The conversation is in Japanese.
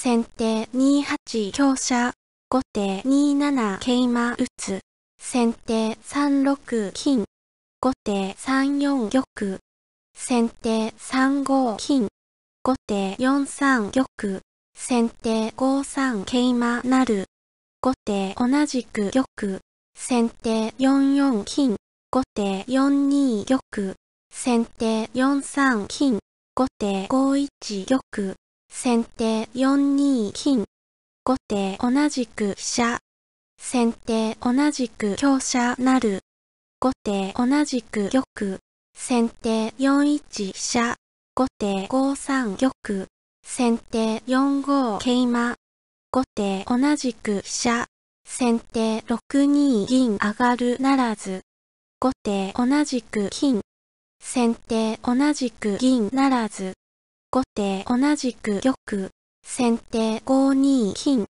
先手2八強者後手2七桂馬打つ。先手3六金、後手3四玉。先手3五金、後手4三玉。先手5三桂馬なる。後手同じく玉。先手4四金、後手4二玉。先手4三金、後手5一玉。先手4二金。後手同じく飛車。先手同じく強者なる。後手同じく玉。先手4一飛車。後手5三玉。先手4五桂馬。後手同じく飛車。先手6二銀上がるならず。後手同じく金。先手同じく銀ならず。後手同じく玉、先手5二金。